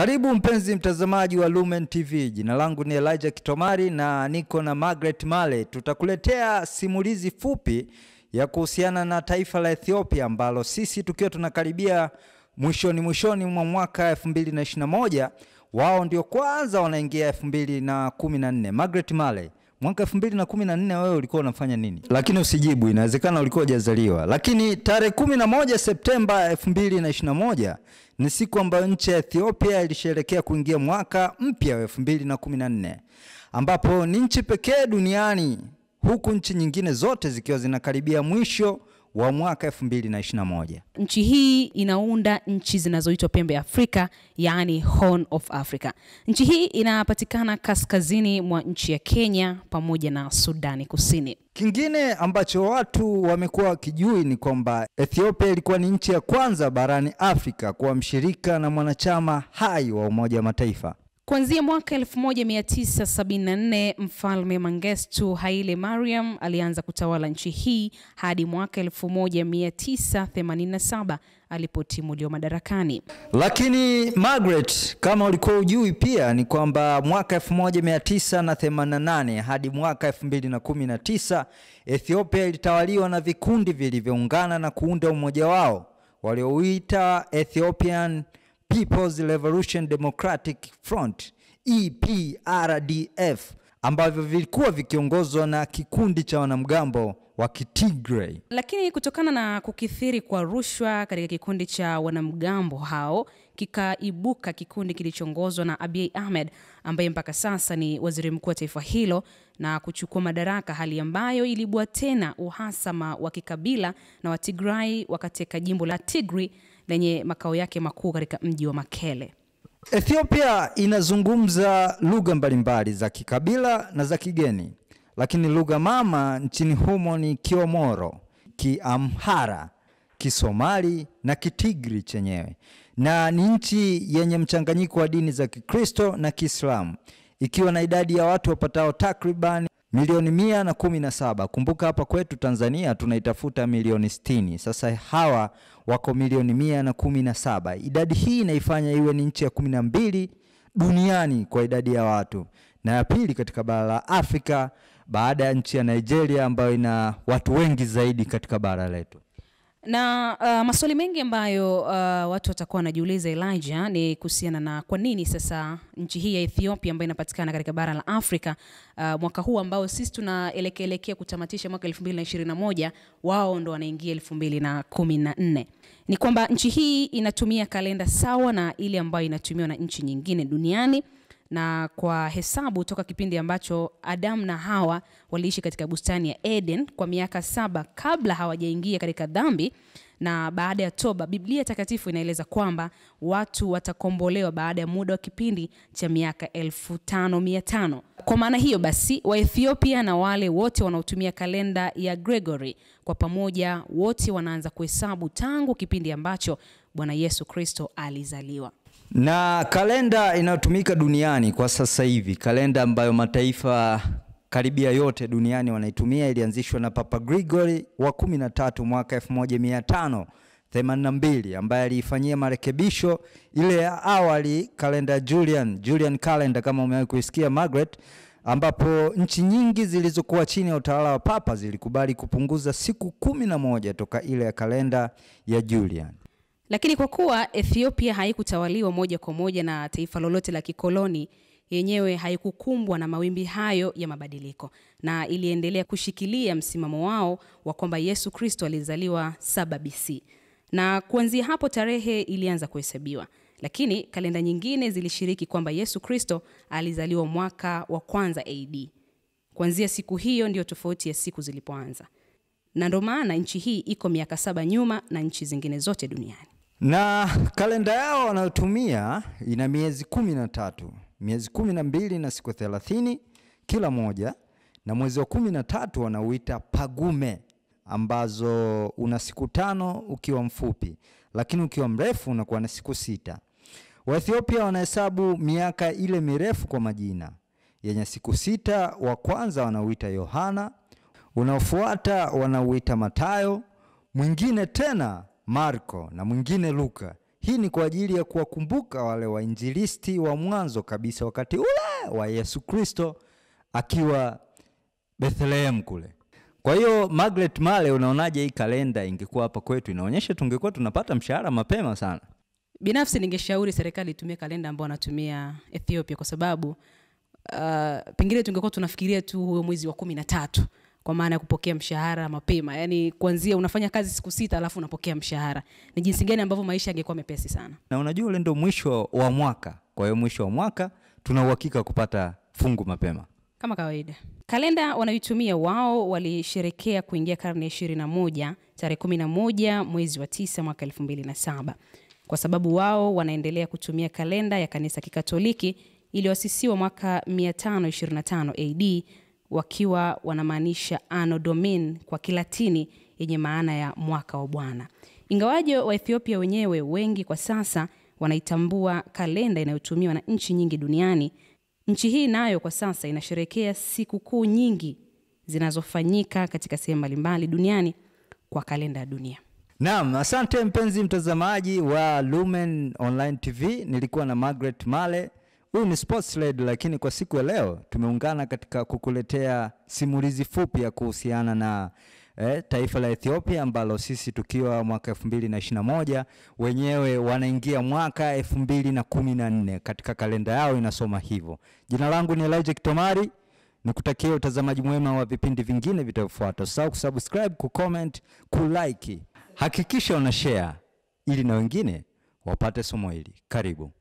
Karibu mpenzi mtazamaji wa Lumen TV. Jina langu ni Elijah Kitomari na niko na Margaret Male. Tutakuletea simulizi fupi ya kuhusiana na taifa la Ethiopia ambalo sisi tukiwa tunakaribia mwishoni mwishoni mwa mwaka 2021, wao ndio kwanza wanaingia 2014. Margaret Male, mwaka elfu mbili na kumi na nne wewe ulikuwa unafanya nini? Lakini usijibu, inawezekana ulikuwa hujazaliwa. Lakini tarehe kumi na moja Septemba elfu mbili na ishirini na moja ni siku ambayo nchi ya Ethiopia ilisherekea kuingia mwaka mpya wa elfu mbili na kumi na nne ambapo ni nchi pekee duniani huku nchi nyingine zote zikiwa zinakaribia mwisho wa mwaka 2021. Nchi hii inaunda nchi zinazoitwa pembe ya Afrika, yaani Horn of Africa. Nchi hii inapatikana kaskazini mwa nchi ya Kenya pamoja na Sudani Kusini. Kingine ambacho watu wamekuwa wakijui ni kwamba Ethiopia ilikuwa ni nchi ya kwanza barani Afrika kuwa mshirika na mwanachama hai wa Umoja wa Mataifa. Kuanzia mwaka 1974 Mfalme mangestu Haile Mariam alianza kutawala nchi hii hadi mwaka 1987 alipotimuliwa madarakani. Lakini Margaret, kama ulikuwa ujui pia ni kwamba mwaka 1988 hadi mwaka 2019 Ethiopia ilitawaliwa na vikundi vilivyoungana na kuunda umoja wao walioita Ethiopian People's Revolution Democratic Front EPRDF ambavyo vilikuwa vikiongozwa na kikundi cha wanamgambo wa Kitigray. Lakini kutokana na kukithiri kwa rushwa katika kikundi cha wanamgambo hao kikaibuka kikundi kilichoongozwa na Abiy Ahmed ambaye mpaka sasa ni waziri mkuu wa taifa hilo na kuchukua madaraka, hali ambayo ilibua tena uhasama wa kikabila na watigrai wakateka jimbo la Tigray lenye makao yake makuu katika mji wa Makele. Ethiopia inazungumza lugha mbalimbali za kikabila na za kigeni, lakini lugha mama nchini humo ni Kiomoro, Kiamhara, Kisomali na Kitigri chenyewe, na ni nchi yenye mchanganyiko wa dini za Kikristo na Kiislamu, ikiwa na idadi ya watu wapatao takribani milioni mia na kumi na saba. Kumbuka hapa kwetu Tanzania tunaitafuta milioni sitini. Sasa hawa wako milioni mia na kumi na saba. Idadi hii inaifanya iwe ni nchi ya kumi na mbili duniani kwa idadi ya watu na ya pili katika bara la Afrika baada ya nchi ya Nigeria ambayo ina watu wengi zaidi katika bara letu na uh, maswali mengi ambayo uh, watu watakuwa wanajiuliza Elijah ni kuhusiana na kwa nini sasa nchi hii ya Ethiopia ambayo inapatikana katika bara la Afrika uh, mwaka huu ambao sisi tunaelekeelekea kutamatisha mwaka 2021 wao ndo wanaingia 2014 ni kwamba nchi hii inatumia kalenda sawa na ile ambayo inatumiwa na nchi nyingine duniani na kwa hesabu toka kipindi ambacho Adamu na Hawa waliishi katika bustani ya Eden kwa miaka saba kabla hawajaingia katika dhambi na baada ya toba, Biblia Takatifu inaeleza kwamba watu watakombolewa baada ya muda wa kipindi cha miaka elfu Kwa maana hiyo basi, Waethiopia na wale wote wanaotumia kalenda ya Gregory kwa pamoja wote wanaanza kuhesabu tangu kipindi ambacho Bwana Yesu Kristo alizaliwa. Na kalenda inayotumika duniani kwa sasa hivi, kalenda ambayo mataifa karibia yote duniani wanaitumia, ilianzishwa na Papa Gregory wa kumi na tatu mwaka 1582 ambaye aliifanyia marekebisho ile ya awali kalenda Julian, Julian calendar kama umewahi kuisikia Margaret, ambapo nchi nyingi zilizokuwa chini ya utawala wa Papa zilikubali kupunguza siku kumi na moja toka ile ya kalenda ya Julian. Lakini kwa kuwa Ethiopia haikutawaliwa moja kwa moja na taifa lolote la kikoloni, yenyewe haikukumbwa na mawimbi hayo ya mabadiliko na iliendelea kushikilia msimamo wao wa kwamba Yesu Kristo alizaliwa saba BC, na kuanzia hapo tarehe ilianza kuhesabiwa. Lakini kalenda nyingine zilishiriki kwamba Yesu Kristo alizaliwa mwaka wa kwanza AD. Kuanzia siku hiyo ndiyo tofauti ya siku zilipoanza, na ndio maana nchi hii iko miaka saba nyuma na nchi zingine zote duniani na kalenda yao wanayotumia ina miezi kumi na tatu miezi kumi na mbili na siku thelathini kila moja, na mwezi wa kumi na tatu wanauita pagume, ambazo una siku tano ukiwa mfupi, lakini ukiwa mrefu unakuwa na siku sita. Waethiopia wanahesabu miaka ile mirefu kwa majina yenye siku sita. Wa kwanza wanauita Yohana, unaofuata wanauita Matayo, mwingine tena Marko na mwingine Luka. Hii ni kwa ajili ya kuwakumbuka wale wainjilisti wa mwanzo kabisa wakati ule wa Yesu Kristo akiwa Bethlehem kule. Kwa hiyo Margaret Male, unaonaje hii kalenda ingekuwa hapa kwetu? Inaonyesha tungekuwa tunapata mshahara mapema sana. Binafsi ningeshauri serikali itumie kalenda ambayo wanatumia Ethiopia, kwa sababu uh, pengine tungekuwa tunafikiria tu huyo mwezi wa kumi na tatu kwa maana ya kupokea mshahara mapema yani kuanzia unafanya kazi siku sita alafu unapokea mshahara ni jinsi gani ambavyo maisha yangekuwa mepesi sana na unajua ule ndio mwisho wa mwaka kwa hiyo mwisho wa mwaka tuna uhakika kupata fungu mapema kama kawaida kalenda wanayotumia wao walisherekea kuingia karne ya ishirini na moja tarehe kumi na moja mwezi wa tisa mwaka elfu mbili na saba kwa sababu wao wanaendelea kutumia kalenda ya kanisa kikatoliki iliyoasisiwa mwaka 525 ad wakiwa wanamaanisha ano domin kwa Kilatini yenye maana ya mwaka wa Bwana. Ingawaje Waethiopia wenyewe wengi kwa sasa wanaitambua kalenda inayotumiwa na nchi nyingi duniani, nchi hii nayo kwa sasa inasherekea sikukuu nyingi zinazofanyika katika sehemu mbalimbali duniani kwa kalenda ya dunia. nam asante mpenzi mtazamaji wa Lumen Online TV, nilikuwa na magret Male huu ni Sports lakini kwa siku ya leo tumeungana katika kukuletea simulizi fupi ya kuhusiana na eh, taifa la Ethiopia ambalo sisi tukiwa mwaka 2021 wenyewe wanaingia mwaka 2014 katika kalenda yao inasoma hivyo. Jina langu ni Elijah Kitomari, nikutakia utazamaji mwema wa vipindi vingine vitavyofuata. usahau kusubscribe, kucomment, kulike, hakikisha una share ili na wengine wapate somo hili. Karibu.